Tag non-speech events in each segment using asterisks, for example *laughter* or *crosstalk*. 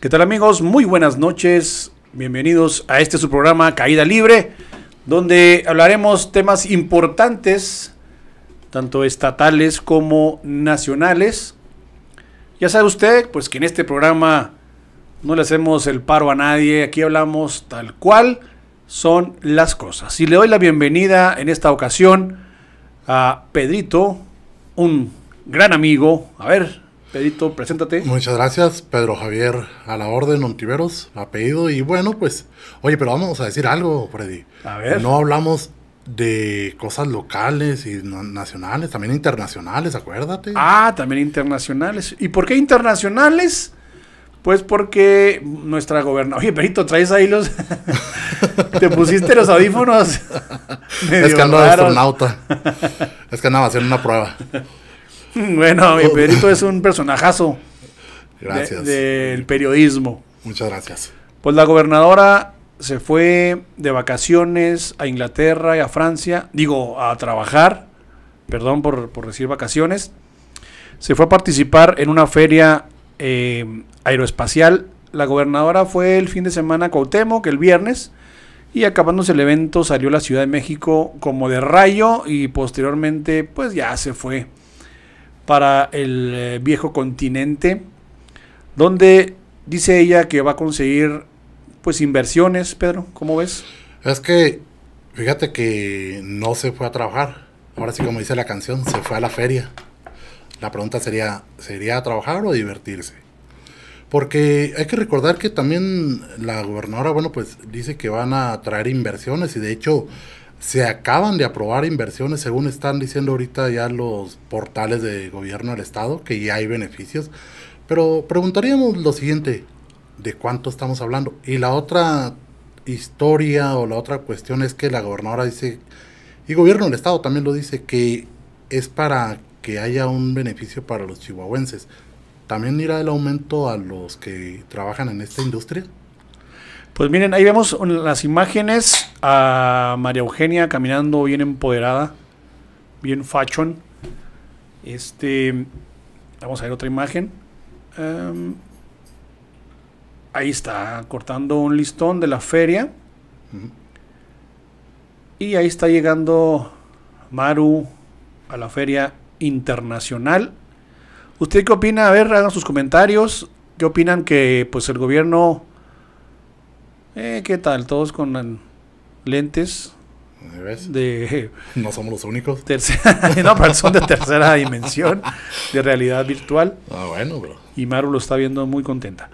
¿Qué tal amigos? Muy buenas noches. Bienvenidos a este su programa Caída Libre, donde hablaremos temas importantes, tanto estatales como nacionales. Ya sabe usted, pues que en este programa no le hacemos el paro a nadie, aquí hablamos tal cual son las cosas. Y le doy la bienvenida en esta ocasión a Pedrito, un gran amigo. A ver, Pedrito, preséntate. Muchas gracias, Pedro Javier, a la orden, Ontiveros, apellido. Y bueno, pues, oye, pero vamos a decir algo, Freddy. A ver. No hablamos de cosas locales y nacionales, también internacionales, acuérdate. Ah, también internacionales. ¿Y por qué internacionales? Pues porque nuestra gobernadora. Oye, Perito, traes ahí los. *laughs* Te pusiste los audífonos. *laughs* es que andaba astronauta. es que andaba haciendo una prueba. *laughs* *laughs* bueno, mi oh. Pedrito es un personajazo. Gracias. del periodismo. Muchas gracias. Pues la gobernadora se fue de vacaciones a Inglaterra y a Francia, digo, a trabajar, perdón por, decir vacaciones. Se fue a participar en una feria eh, aeroespacial. La gobernadora fue el fin de semana a que el viernes, y acabándose el evento salió la Ciudad de México como de rayo y posteriormente pues ya se fue para el eh, viejo continente, donde dice ella que va a conseguir pues inversiones, Pedro, ¿cómo ves? Es que fíjate que no se fue a trabajar. Ahora sí como dice la canción, se fue a la feria. La pregunta sería, ¿sería a trabajar o a divertirse? Porque hay que recordar que también la gobernadora, bueno, pues dice que van a traer inversiones y de hecho se acaban de aprobar inversiones, según están diciendo ahorita ya los portales de gobierno del Estado, que ya hay beneficios. Pero preguntaríamos lo siguiente, ¿de cuánto estamos hablando? Y la otra historia o la otra cuestión es que la gobernadora dice, y gobierno del Estado también lo dice, que es para que haya un beneficio para los chihuahuenses. ¿También irá el aumento a los que trabajan en esta industria? Pues miren, ahí vemos las imágenes a María Eugenia caminando bien empoderada, bien fashion. Este, vamos a ver otra imagen. Em, ahí está, cortando un listón de la feria. Y ahí está llegando Maru a la feria internacional. ¿Usted qué opina? A ver, hagan sus comentarios. ¿Qué opinan que pues el gobierno... Eh, ¿Qué tal? Todos con el, lentes. De, *laughs* no somos los únicos. Tercera, *laughs* no, pero son de tercera dimensión, de realidad virtual. Ah, y Maru lo está viendo muy contenta.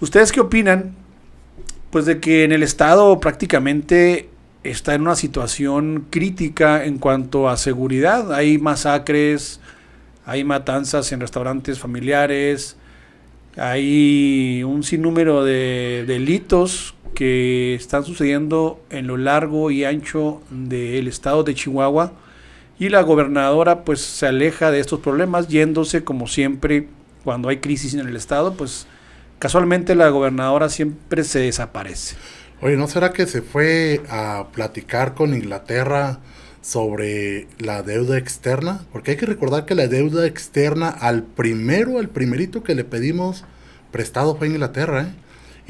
¿Ustedes qué opinan? Pues de que en el Estado prácticamente está en una situación crítica en cuanto a seguridad. Hay masacres, hay matanzas en restaurantes familiares, hay un sinnúmero de delitos que están sucediendo en lo largo y ancho del estado de Chihuahua y la gobernadora pues se aleja de estos problemas yéndose como siempre cuando hay crisis en el estado pues casualmente la gobernadora siempre se desaparece. Oye, ¿no será que se fue a platicar con Inglaterra sobre la deuda externa? Porque hay que recordar que la deuda externa al primero, al primerito que le pedimos prestado fue Inglaterra, ¿eh?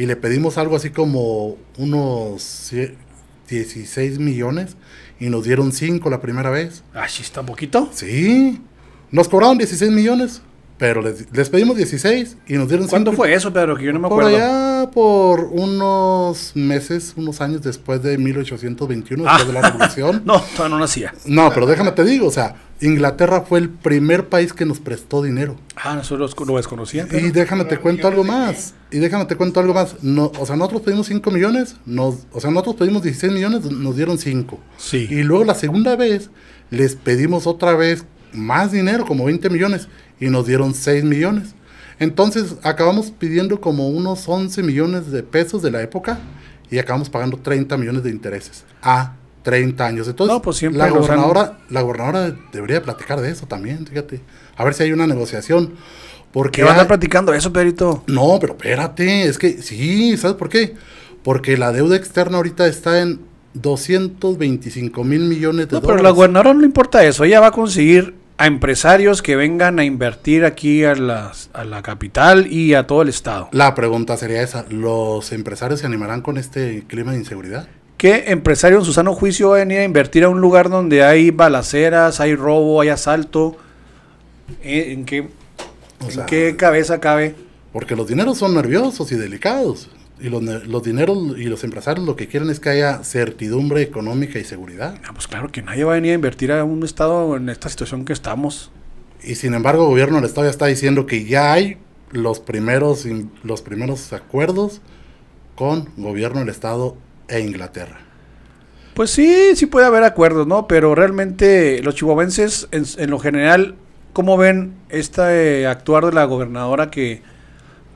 y le pedimos algo así como unos 16 millones y nos dieron 5 la primera vez. Ah, sí, está poquito. Sí. Nos cobraron 16 millones. Pero les, pedimos 16 y nos dieron... ¿Cuándo fue eso, Pedro? Que yo no me acuerdo. Por allá, por unos meses, unos años después de 1821, después de la ah, *laughs* Revolución. no, todavía no nacía. No, pero déjame te digo, o sea, Inglaterra fue el primer país que nos prestó dinero. Ah, nosotros lo desconocíamos. Y déjame te cuento algo más. Y déjame te cuento algo más. o sea, nosotros pedimos 5 millones, nos, o sea, nosotros pedimos 16 millones, nos dieron 5. Sí. Y luego la segunda vez les pedimos otra vez más dinero, como 20 millones, y nos dieron 6 millones. Entonces acabamos pidiendo como unos 11 millones de pesos de la época y acabamos pagando 30 millones de intereses a 30 años. Entonces, pues, la, gobernadora, la gobernadora debería platicar de eso también, fíjate. A ver si hay una negociación. Porque ¿Qué van a estar platicando eso, Perito? No, pero espérate, es que sí, ¿sabes por qué? Porque la deuda externa ahorita está en 225 mil millones de no, Pero la gobernadora no le importa eso, ella va a conseguir a empresarios que vengan a invertir aquí a, a la capital y a todo el estado. La pregunta sería esa, ¿los empresarios se animarán con este clima de inseguridad? ¿Qué empresario en su sano juicio va a invertir a un lugar donde hay balaceras, hay robo, hay asalto? ¿Eh? ¿En, qué, ¿en qué cabeza cabe? Porque los dineros son nerviosos y delicados y los, dineros y los empresarios lo que quieren es que haya certidumbre económica y seguridad. Ah, pues claro que nadie va a venir a invertir a un Estado en esta situación que estamos. Y sin embargo, el gobierno del Estado ya está diciendo que ya hay los primeros, los primeros acuerdos con gobierno del Estado e Inglaterra. Pues sí, sí puede haber acuerdos, ¿no? Pero realmente los chihuahuenses, en, lo general, ¿cómo ven este eh, actuar de la gobernadora que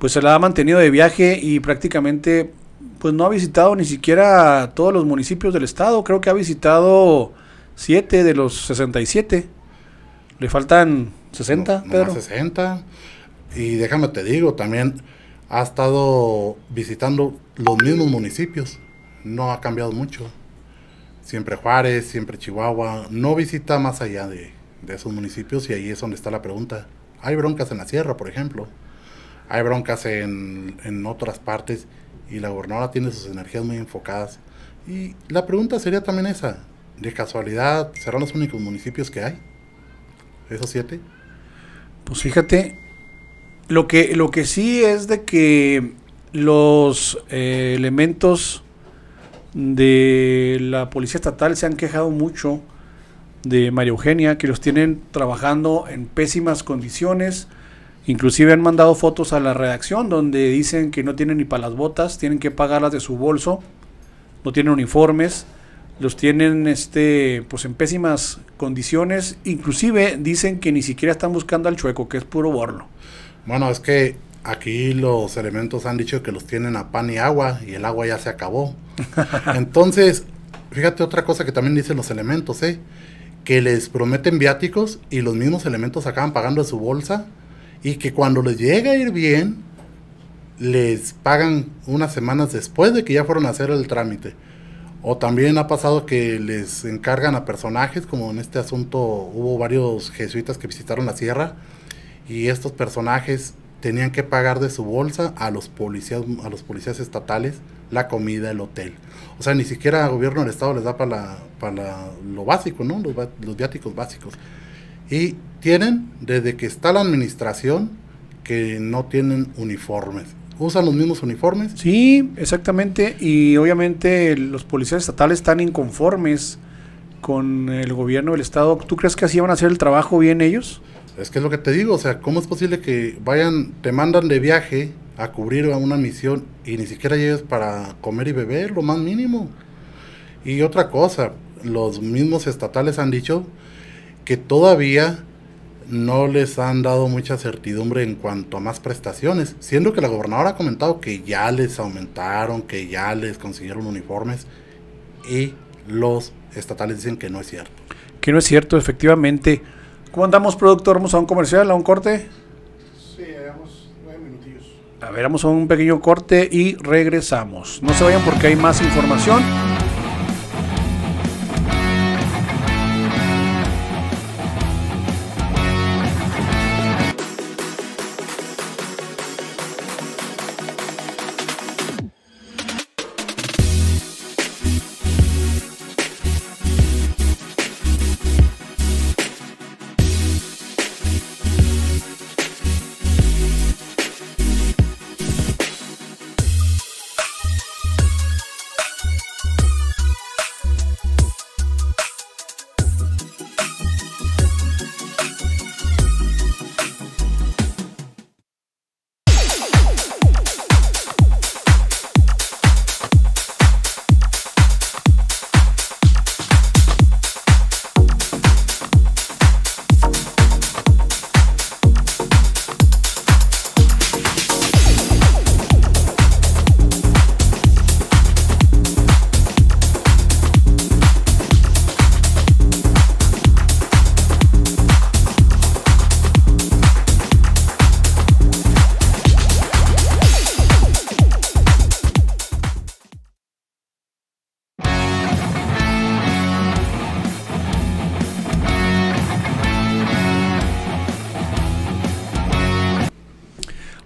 pues se la ha mantenido de viaje y prácticamente pues no ha visitado ni siquiera todos los municipios del estado, creo que ha visitado 7 de los 67. Le faltan 60, 60. Y déjame te digo, también ha estado visitando los mismos municipios. No ha cambiado mucho. Siempre Juárez, siempre Chihuahua. No visita más allá de, de esos municipios y ahí es donde está la pregunta. Hay broncas en la sierra, por ejemplo hay broncas en, en otras partes y la gobernadora tiene sus energías muy enfocadas. Y la pregunta sería también esa, ¿de casualidad serán los únicos municipios que hay? ¿Esos siete? Pues fíjate, lo que, lo que sí es de que los eh, elementos de la Policía Estatal se han quejado mucho de María Eugenia, que los tienen trabajando en pésimas condiciones, Inclusive han mandado fotos a la redacción donde dicen que no tienen ni para las botas, tienen que pagarlas de su bolso, no tienen uniformes, los tienen este, pues en pésimas condiciones. Inclusive dicen que ni siquiera están buscando al chueco, que es puro borlo. Bueno, es que aquí los elementos han dicho que los tienen a pan y agua y el agua ya se acabó. *laughs* Entonces, fíjate otra cosa que también dicen los elementos, ¿eh? que les prometen viáticos y los mismos elementos acaban pagando de su bolsa y que cuando les llega a ir bien, les pagan unas semanas después de que ya fueron a hacer el trámite. O también ha pasado que les encargan a personajes, como en este asunto hubo varios jesuitas que visitaron la sierra y estos personajes tenían que pagar de su bolsa a los policías, a los policías estatales la comida, el hotel. O sea, ni siquiera el gobierno del estado les da para, para lo básico, ¿no? Los, los viáticos básicos. Y tienen, desde que está la administración, que no tienen uniformes. ¿Usan los mismos uniformes? Sí, exactamente. Y obviamente los policías estatales están inconformes con el gobierno del Estado. ¿Tú crees que así van a hacer el trabajo bien ellos? Es que es lo que te digo, o sea, ¿cómo es posible que vayan, te mandan de viaje a cubrir una misión y ni siquiera llegues para comer y beber, lo más mínimo? Y otra cosa, los mismos estatales han dicho que todavía no les han dado mucha certidumbre en cuanto a más prestaciones, siendo que la gobernadora ha comentado que ya les aumentaron, que ya les consiguieron uniformes y los estatales dicen que no es cierto. Que no es cierto, efectivamente. ¿Cómo andamos, productor? ¿Vamos a un comercial, a un corte? Sí, nueve A ver, vamos a un pequeño corte y regresamos. No se vayan porque hay más información.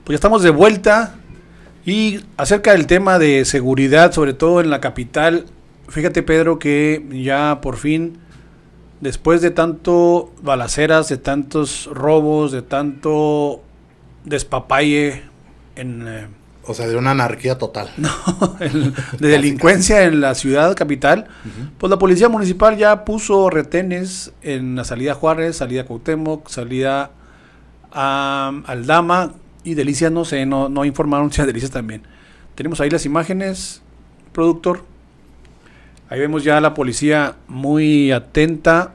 Pues ya estamos de vuelta y acerca del tema de seguridad, sobre todo en la capital, fíjate Pedro que ya por fin, después de tanto balaceras, de tantos robos, de tanto despapalle en... Eh, o sea, de una anarquía total. *laughs* de delincuencia en la ciudad capital. Pues la policía municipal ya puso retenes en la salida Juárez, salida Cuauhtémoc, salida a Aldama, y Delicias, no sé, no, informaron si a Delicias también. Tenemos ahí las imágenes, productor. Ahí vemos ya a la policía muy atenta.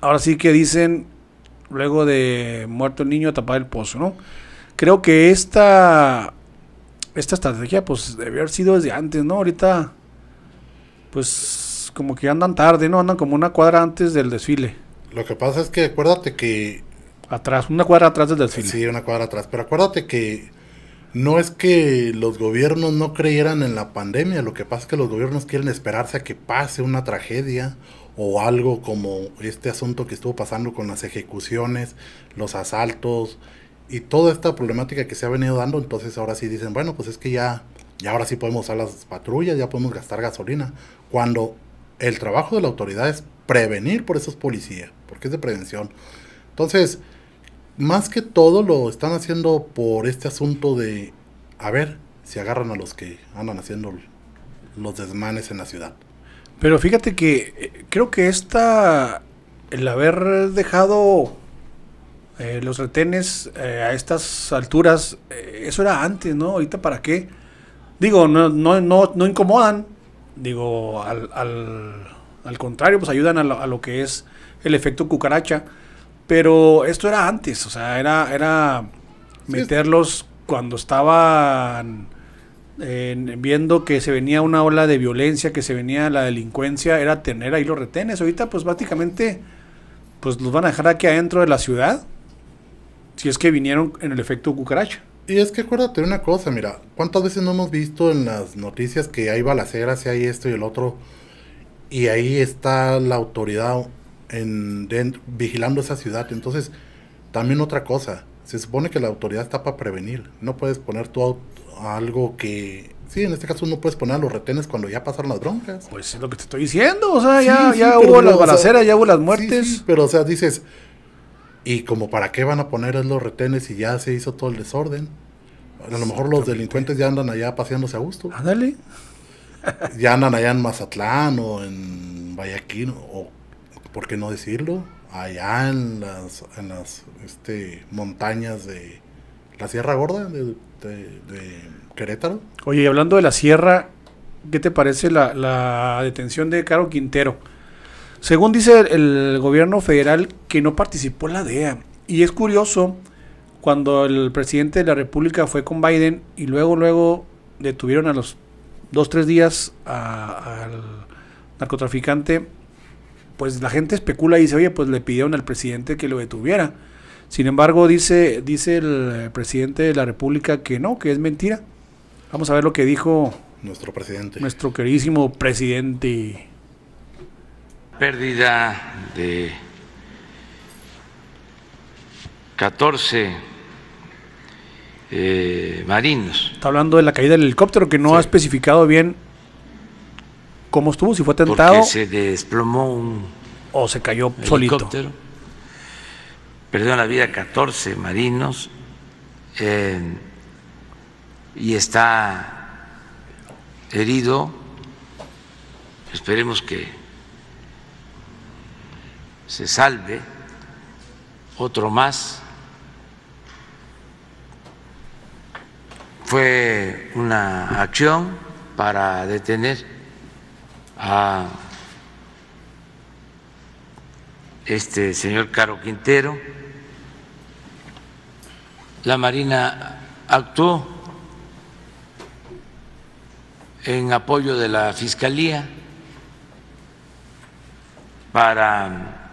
Ahora sí que dicen, luego de muerto el niño, tapar el pozo, ¿no? Creo que esta, esta estrategia, pues, debe haber sido desde antes, ¿no? Ahorita, pues, como que andan tarde, ¿no? Andan como una cuadra antes del desfile. Lo que pasa es que acuérdate que Atrás, una cuadra atrás el desfile. Sí, una cuadra atrás. Pero acuérdate que no es que los gobiernos no creyeran en la pandemia, lo que pasa es que los gobiernos quieren esperarse a que pase una tragedia o algo como este asunto que estuvo pasando con las ejecuciones, los asaltos y toda esta problemática que se ha venido dando. Entonces ahora sí dicen, bueno, pues es que ya, ya ahora sí podemos usar las patrullas, ya podemos gastar gasolina. Cuando el trabajo de la autoridad es prevenir por eso es policía, porque es de prevención. Entonces, más que todo lo están haciendo por este asunto de, a ver, si agarran a los que andan haciendo los desmanes en la ciudad. Pero fíjate que eh, creo que esta, el haber dejado eh, los retenes eh, a estas alturas, eso era antes, ¿no? Ahorita para qué. Digo, no, no, no, no incomodan, digo, al, al, al, contrario, pues ayudan a lo, a lo que es el efecto cucaracha pero esto era antes, o sea, era, era meterlos cuando estaban viendo que se venía una ola de violencia, que se venía la delincuencia, era tener ahí los retenes. Ahorita pues básicamente pues los van a dejar aquí adentro de la ciudad, si es que vinieron en el efecto cucaracha. Y es que acuérdate una cosa, mira, ¿cuántas veces no hemos visto en las noticias que hay balaceras y hay esto y el otro? Y ahí está la autoridad en, vigilando esa ciudad. Entonces, también otra cosa, se supone que la autoridad está para prevenir. No puedes poner tú algo que... Sí, en este caso no puedes poner los retenes cuando ya pasaron las broncas. Pues es lo que te estoy diciendo, o sea, ya, hubo las balaceras, ya hubo las muertes. pero o sea, dices, ¿y como para qué van a poner los retenes si ya se hizo todo el desorden? A lo mejor los delincuentes ya andan allá paseándose a gusto. Ándale. ya andan allá en Mazatlán o en Vallaquín o ¿por qué no decirlo? Allá en las, en las este, montañas de la Sierra Gorda de, Querétaro. Oye, hablando de la Sierra, ¿qué te parece la, detención de Caro Quintero? Según dice el gobierno federal que no participó la DEA. Y es curioso, cuando el presidente de la República fue con Biden y luego, luego detuvieron a los dos, tres días al narcotraficante pues la gente especula y dice, oye, pues le pidieron al presidente que lo detuviera. Sin embargo, dice, dice el eh, presidente de la República que no, que es mentira. Vamos a ver lo que dijo nuestro presidente. Nuestro queridísimo presidente. Pérdida de 14 eh, marinos. Está hablando de la caída del helicóptero que no ha especificado bien cómo estuvo, si fue atentado? se desplomó un. O se cayó solito. Perdieron la vida 14 marinos y está herido. Esperemos que se salve otro más. Fue una acción para detener a este señor Caro Quintero. La Marina actuó en apoyo de la Fiscalía para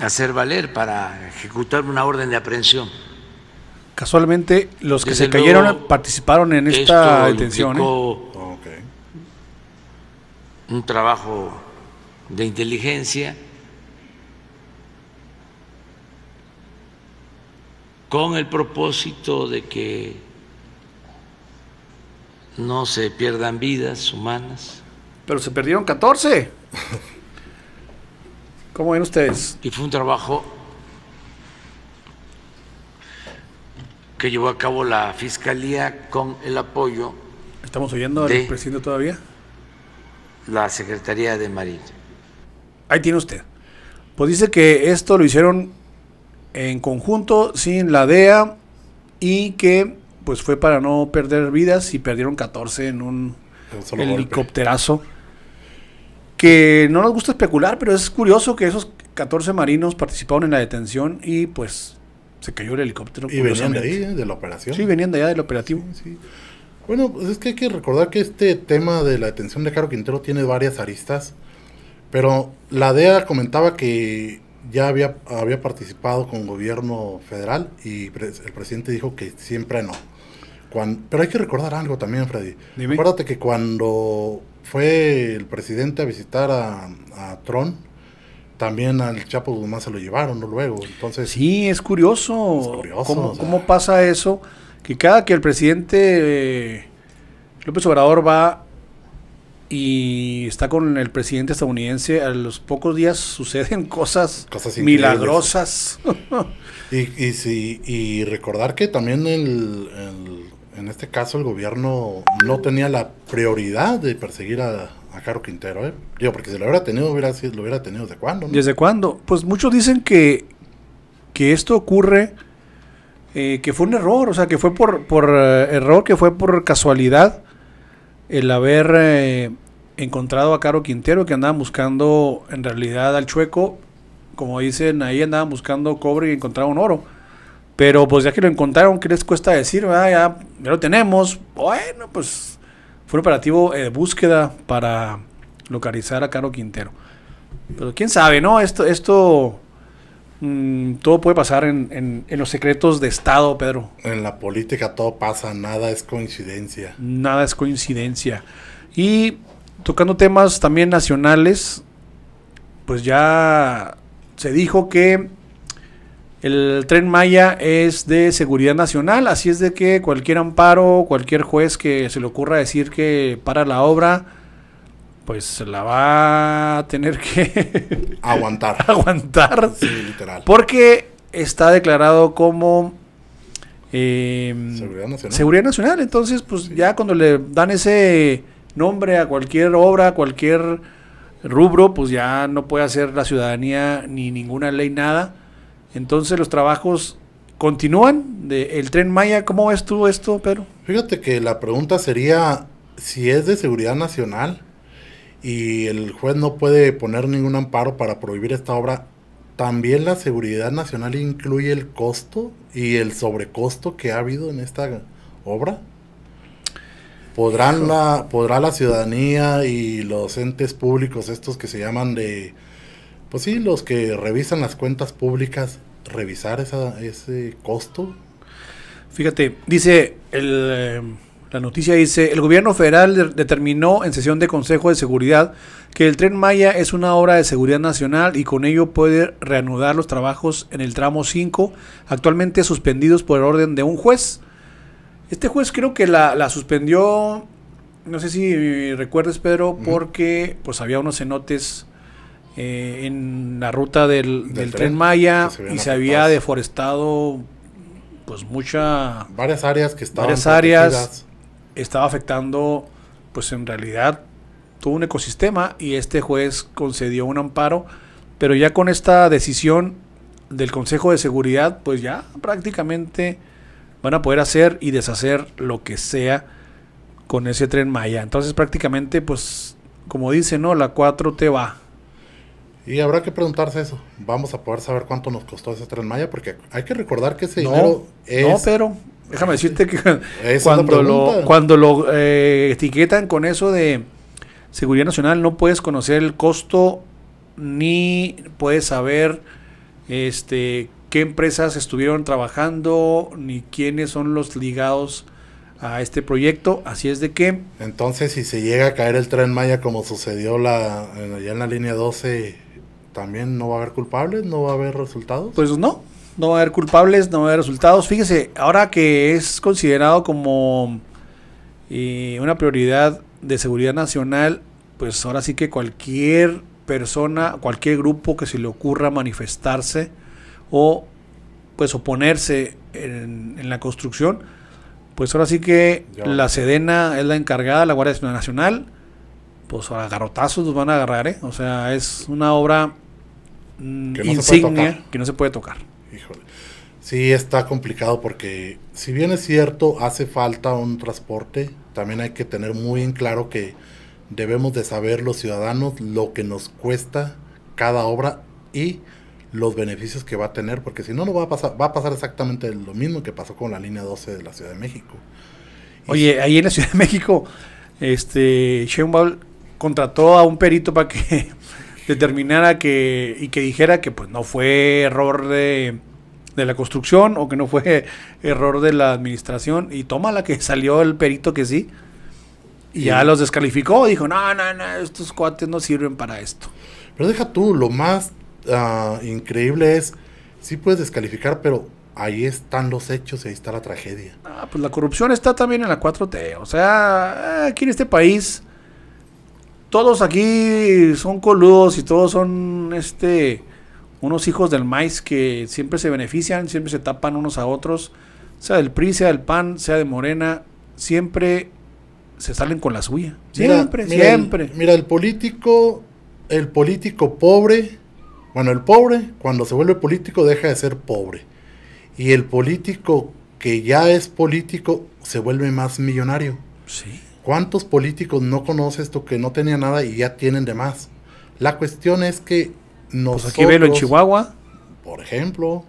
hacer valer, para ejecutar una orden de aprehensión. Casualmente, los que se cayeron participaron en esta detención. ¿eh? un trabajo de inteligencia con el propósito de que no se pierdan vidas humanas. Pero se perdieron 14. ¿Cómo ven ustedes? Y fue un trabajo que llevó a cabo la Fiscalía con el apoyo. ¿Estamos oyendo al presidente todavía? la Secretaría de Marina. Ahí tiene usted. Pues dice que esto lo hicieron en conjunto sin la DEA y que pues fue para no perder vidas y perdieron 14 en un, helicópterazo. Que no nos gusta especular, pero es curioso que esos 14 marinos participaron en la detención y pues se cayó el helicóptero. Y venían de ahí, ¿eh? de la operación. Sí, venían de allá del operativo. sí. Bueno, pues es que hay que recordar que este tema de la detención de Caro Quintero tiene varias aristas, pero la DEA comentaba que ya había, había participado con gobierno federal y el presidente dijo que siempre no. pero hay que recordar algo también, Freddy. Acuérdate que cuando fue el presidente a visitar a, Tron, también al Chapo Guzmán se lo llevaron ¿no? luego. Entonces, sí, es curioso. ¿Cómo pasa eso? que cada que el presidente eh, López Obrador va y está con el presidente estadounidense, a los pocos días suceden *laughs* cosas, milagrosas. *laughs* y, recordar que también en este caso el gobierno no tenía la prioridad de perseguir a, a Caro Quintero. ¿eh? Digo, porque si lo hubiera tenido, si lo hubiera tenido desde cuándo. ¿Desde cuándo? Pues muchos dicen que, que esto ocurre eh, que fue un error, o sea, que fue por, por eh, error, que fue por casualidad el haber eh, encontrado a Caro Quintero, que andaban buscando en realidad al chueco, como dicen ahí, andaban buscando cobre y encontraron oro. Pero pues ya que lo encontraron, ¿qué les cuesta decir? Ah, ya, lo tenemos. Bueno, pues fue un operativo de búsqueda para localizar a Caro Quintero. Pero quién sabe, ¿no? Esto, esto Mm, todo puede pasar en, en, los secretos de Estado, Pedro. En la política todo pasa, nada es coincidencia. Nada es coincidencia. Y tocando temas también nacionales, pues ya se dijo que el tren Maya es de seguridad nacional, así es de que cualquier amparo, cualquier juez que se le ocurra decir que para la obra, pues la va a tener que *laughs* aguantar. aguantar. Sí, literal. Porque está declarado como em, seguridad nacional. Seguridad nacional. Entonces, pues ya cuando le dan ese nombre a cualquier obra, a cualquier rubro, pues ya no puede hacer la ciudadanía ni ninguna ley nada. Entonces los trabajos continúan de el tren Maya. ¿Cómo ves tú esto, Pedro? Fíjate que la pregunta sería si es de seguridad nacional y el juez no puede poner ningún amparo para prohibir esta obra, también la seguridad nacional incluye el costo y el sobrecosto que ha habido en esta obra. ¿Podrán la, ¿Podrá la ciudadanía y los entes públicos, estos que se llaman de, pues sí, los que revisan las cuentas públicas, revisar ese costo? Fíjate, dice el... Eh, la noticia dice, el gobierno federal determinó en sesión de Consejo de Seguridad que el tren Maya es una obra de seguridad nacional y con ello puede reanudar los trabajos en el tramo 5, actualmente suspendidos por orden de un juez. Este juez creo que la, suspendió, no sé si recuerdes Pedro, porque pues había unos cenotes eh, en la ruta del, tren, Maya y se había deforestado pues mucha... Varias áreas que estaban... Varias áreas estaba afectando, pues en realidad, todo un ecosistema y este juez concedió un amparo, pero ya con esta decisión del Consejo de Seguridad, pues ya prácticamente van a poder hacer y deshacer lo que sea con ese tren Maya. Entonces prácticamente, pues, como dice, ¿no? La 4 te va. Y habrá que preguntarse eso. Vamos a poder saber cuánto nos costó ese tren Maya, porque hay que recordar que ese dinero es... No, pero Déjame decirte que *laughs* cuando lo, cuando lo eh, etiquetan con eso de seguridad nacional, no puedes conocer el costo ni puedes saber este qué empresas estuvieron trabajando ni quiénes son los ligados a este proyecto. Así es de que. Entonces, si se llega a caer el tren Maya como sucedió la, en la línea 12, ¿también no va a haber culpables? ¿No va a haber resultados? Pues no, no va a haber culpables, no va a haber resultados. Fíjese, ahora que es considerado como eh, una prioridad de seguridad nacional, pues ahora sí que cualquier persona, cualquier grupo que se le ocurra manifestarse o pues oponerse en, la construcción, pues ahora sí que la Sedena es la encargada, la Guardia Nacional, pues a garrotazos nos van a agarrar, ¿eh? O sea, es una obra mm, insignia que no se puede tocar. Sí, está complicado porque si bien es cierto, hace falta un transporte, también hay que tener muy en claro que debemos de saber los ciudadanos lo que nos cuesta cada obra y los beneficios que va a tener, porque si no, no va a pasar, va a pasar exactamente lo mismo que pasó con la línea 12 de la Ciudad de México. Oye, ahí en la Ciudad de México, este, Sheinbaum contrató a un perito para que *laughs* determinara que y que dijera que pues no fue error de de la construcción o que no fue *laughs* error de la administración. Y toma la que salió el perito que sí. Y ya los descalificó. Dijo, no, no, no, estos cuates no sirven para esto. Pero deja tú, lo más ah, increíble es, sí puedes descalificar, pero ahí están los hechos y ahí está la tragedia. Ah, pues la corrupción está también en la 4T. O sea, eh, aquí en este país, todos aquí son coludos y todos son este unos hijos del maíz que siempre se benefician, siempre se tapan unos a otros, sea del PRI, sea del PAN, sea de Morena, siempre se salen con la suya. Siempre, mira, siempre. El, mira, el político, el político pobre, bueno, el pobre, cuando se vuelve político, deja de ser pobre. Y el político que ya es político se vuelve más millonario. Sí. ¿Cuántos políticos no conoce esto que no tenía nada y ya tienen de más? La cuestión es que nosotros, pues velo en Chihuahua. Por ejemplo,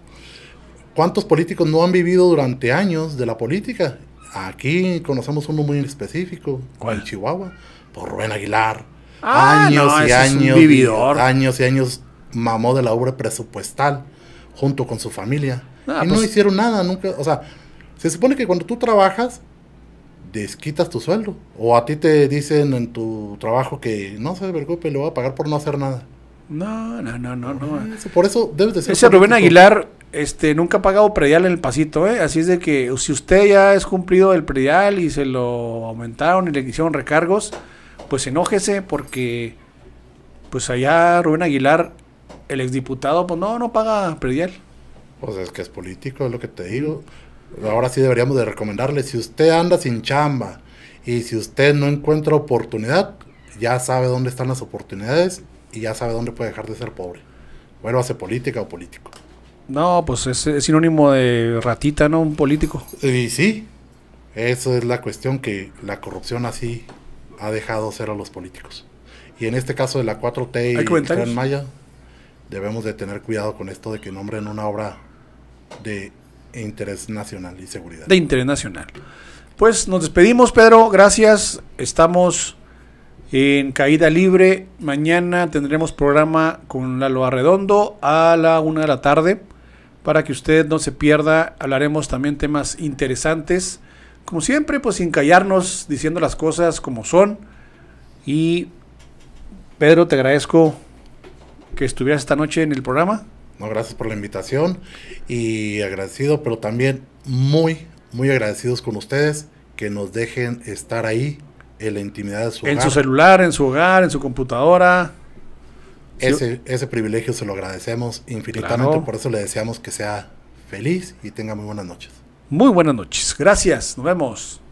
¿cuántos políticos no han vivido durante años de la política? Aquí conocemos uno muy específico, en Chihuahua, por Rubén Aguilar. Ah, años y años, vividor. años y años mamó de la obra presupuestal junto con su familia. Ah, y no pues hicieron nada, nunca, o sea, se supone que cuando tú trabajas desquitas tu sueldo o a ti te dicen en tu trabajo que no se preocupe, le voy a pagar por no hacer nada. No, no, no, no, no. por eso debe de ser. Ese Rubén Aguilar este, nunca ha pagado predial en el pasito, ¿eh? Así es de que si usted ya es cumplido el predial y se lo aumentaron y le hicieron recargos, pues enójese porque, pues allá Rubén Aguilar, el exdiputado, pues no, no paga predial. Pues es que es político, es lo que te digo. Ahora sí deberíamos de recomendarle, si usted anda sin chamba y si usted no encuentra oportunidad, ya sabe dónde están las oportunidades y ya sabe dónde puede dejar de ser pobre. Bueno, hace política o político. No, pues es, sinónimo de ratita, ¿no? Un político. Y sí, eso es la cuestión que la corrupción así ha dejado ser a los políticos. Y en este caso de la 4T y Gran Maya, debemos de tener cuidado con esto de que nombren una obra de interés nacional y seguridad. De interés nacional. Pues nos despedimos, Pedro. Gracias. Estamos en Caída Libre, mañana tendremos programa con Lalo Arredondo a la una de la tarde. Para que usted no se pierda, hablaremos también temas interesantes. Como siempre, pues sin callarnos, diciendo las cosas como son. Y Pedro, te agradezco que estuvieras esta noche en el programa. No, gracias por la invitación y agradecido, pero también muy, muy agradecidos con ustedes que nos dejen estar ahí en la intimidad de su su celular, en su hogar, en su computadora. Ese, ese privilegio se lo agradecemos infinitamente, por eso le deseamos que sea feliz y tenga muy buenas noches. Muy buenas noches, gracias, nos vemos.